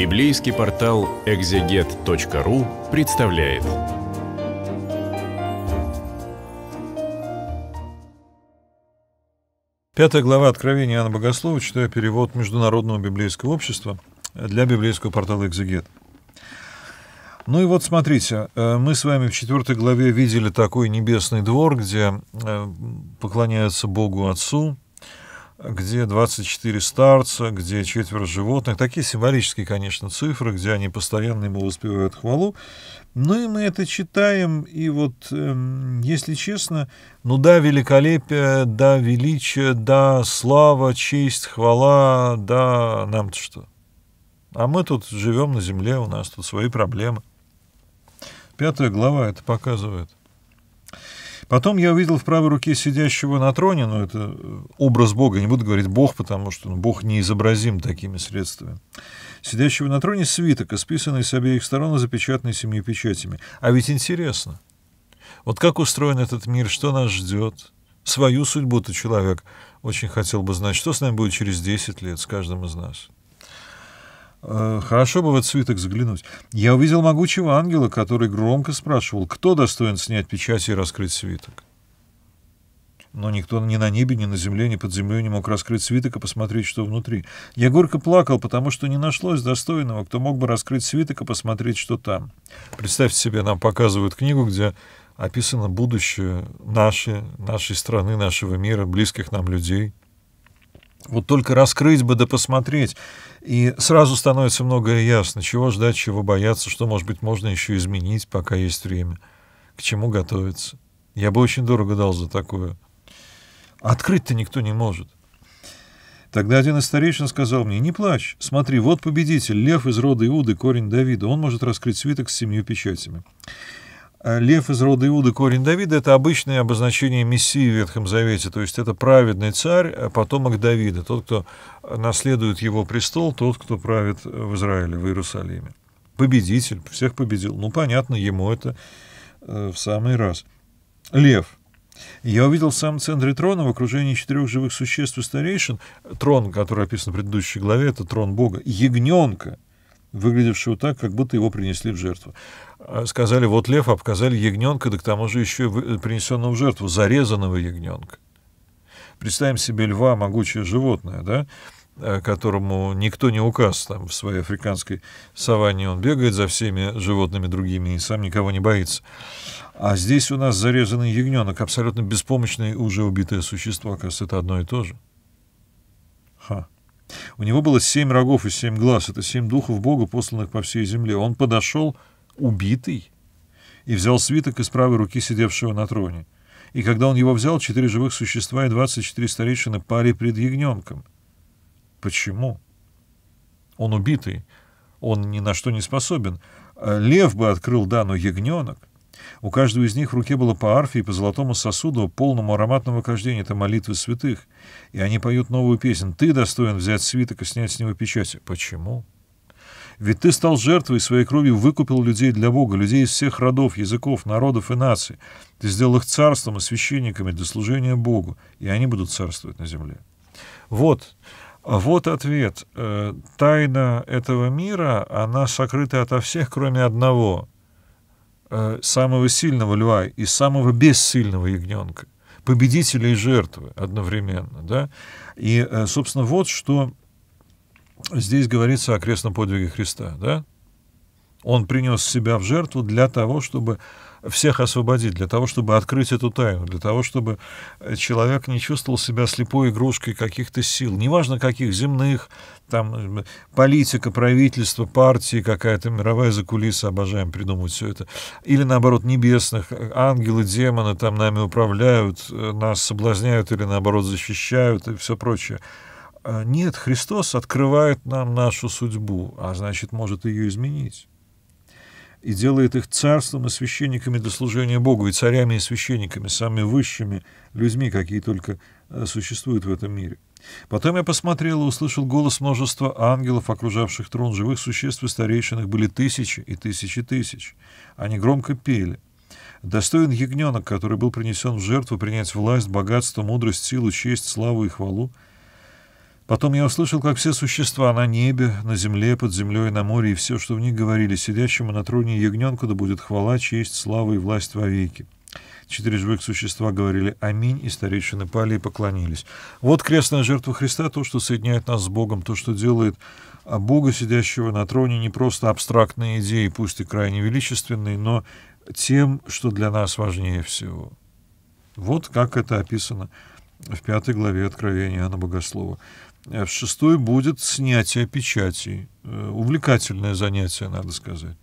Библейский портал экзегет.ру представляет. Пятая глава Откровения Иоанна Богослова, читаю перевод Международного библейского общества для библейского портала «Экзегет». Ну и вот смотрите, э, мы с вами в четвертой главе видели такой небесный двор, где э, поклоняются Богу Отцу, где 24 старца, где четверо животных. Такие символические, конечно, цифры, где они постоянно ему воспевают хвалу. Ну и мы это читаем, и вот, эм, если честно, ну да, великолепие, да, величие, да, слава, честь, хвала, да, нам-то что? А мы тут живем на земле, у нас тут свои проблемы. Пятая глава это показывает. Потом я увидел в правой руке сидящего на троне, но ну, это э, образ Бога, не буду говорить Бог, потому что ну, Бог не изобразим такими средствами. Сидящего на троне свиток, исписанный с обеих сторон и запечатанный семью печатями. А ведь интересно, вот как устроен этот мир, что нас ждет? Свою судьбу-то человек очень хотел бы знать, что с нами будет через 10 лет с каждым из нас. Э, хорошо бы в этот свиток заглянуть. Я увидел могучего ангела, который громко спрашивал, кто достоин снять печать и раскрыть свиток. Но никто ни на небе, ни на земле, ни под землей не мог раскрыть свиток и посмотреть, что внутри. Я горько плакал, потому что не нашлось достойного, кто мог бы раскрыть свиток и посмотреть, что там. Представьте себе, нам показывают книгу, где описано будущее нашей нашей страны, нашего мира, близких нам людей — вот только раскрыть бы да посмотреть. И сразу становится многое ясно, чего ждать, чего бояться, что, может быть, можно еще изменить, пока есть время, к чему готовиться. Я бы очень дорого дал за такое. Открыть-то никто не может. Тогда один из старейшин сказал мне, не плачь, смотри, вот победитель, лев из рода Иуды, корень Давида, он может раскрыть свиток с семью печатями. А лев из рода Иуды, корень Давида, это обычное обозначение Мессии в Ветхом Завете, то есть это праведный царь, а потомок Давида, тот, кто наследует его престол, тот, кто правит в Израиле, в Иерусалиме. Победитель, всех победил. Ну, понятно, ему это э, в самый раз. Лев. Я увидел в самом центре трона в окружении четырех живых существ и старейшин, трон, который описан в предыдущей главе, это трон Бога, ягненка, выглядевшего так, как будто его принесли в жертву. А сказали, вот лев, а показали ягненка, да к тому же еще э, принесенного в жертву, зарезанного ягненка. Представим себе льва, могучее животное, да, э, которому никто не указ там в своей африканской саванне. Он бегает за всеми животными другими и сам никого не боится. А здесь у нас зарезанный ягненок, абсолютно беспомощное уже убитое существо. Оказывается, это одно и то же. Ха. У него было семь рогов и семь глаз. Это семь духов Бога, посланных по всей земле. Он подошел убитый и взял свиток из правой руки сидевшего на троне. И когда он его взял, четыре живых существа и двадцать четыре старейшины пали пред ягненком. Почему? Он убитый. Он ни на что не способен. Лев бы открыл, да, но ягненок. У каждого из них в руке было по арфе и по золотому сосуду, полному ароматного кождения, это молитвы святых. И они поют новую песнь. «Ты достоин взять свиток и снять с него печать». Почему? Ведь ты стал жертвой, своей кровью выкупил людей для Бога, людей из всех родов, языков, народов и наций. Ты сделал их царством и священниками для служения Богу, и они будут царствовать на земле. Вот, вот ответ. Э, тайна этого мира, она сокрыта ото всех, кроме одного — Э, самого сильного льва и самого бессильного ягненка, победителя и жертвы одновременно. Да? И, э, собственно, вот что здесь говорится о крестном подвиге Христа. Да? Он принес себя в жертву для того, чтобы всех освободить, для того, чтобы открыть эту тайну, для того, чтобы э, человек не чувствовал себя слепой игрушкой каких-то сил, неважно каких, земных, там, э, политика, правительство, партии какая-то, мировая закулиса, обожаем придумывать все это, или, наоборот, небесных, э, ангелы, демоны там нами управляют, нас соблазняют или, наоборот, защищают и все прочее. А, нет, Христос открывает нам нашу судьбу, а значит, может ее изменить и делает их царством и священниками для служения Богу, и царями и священниками, самыми высшими людьми, какие только э, существуют в этом мире. Потом я посмотрел и услышал голос множества ангелов, окружавших трон живых существ и старейшин. Их были тысячи и тысячи тысяч. Они громко пели. Достоин ягненок, который был принесен в жертву, принять власть, богатство, мудрость, силу, честь, славу и хвалу — Потом я услышал, как все существа на небе, на земле, под землей, на море и все, что в них говорили, сидящему на троне ягненку, да будет хвала, честь, слава и власть вовеки. Четыре живых существа говорили «Аминь», и старейшины пали и поклонились. Вот крестная жертва Христа, то, что соединяет нас с Богом, то, что делает а, Бога, сидящего на троне, не просто абстрактные идеи, пусть и крайне величественные, но тем, что для нас важнее всего. Вот как это описано в пятой главе Откровения Иоанна Богослова. Э, в шестой будет снятие печати. Э, увлекательное занятие, надо сказать.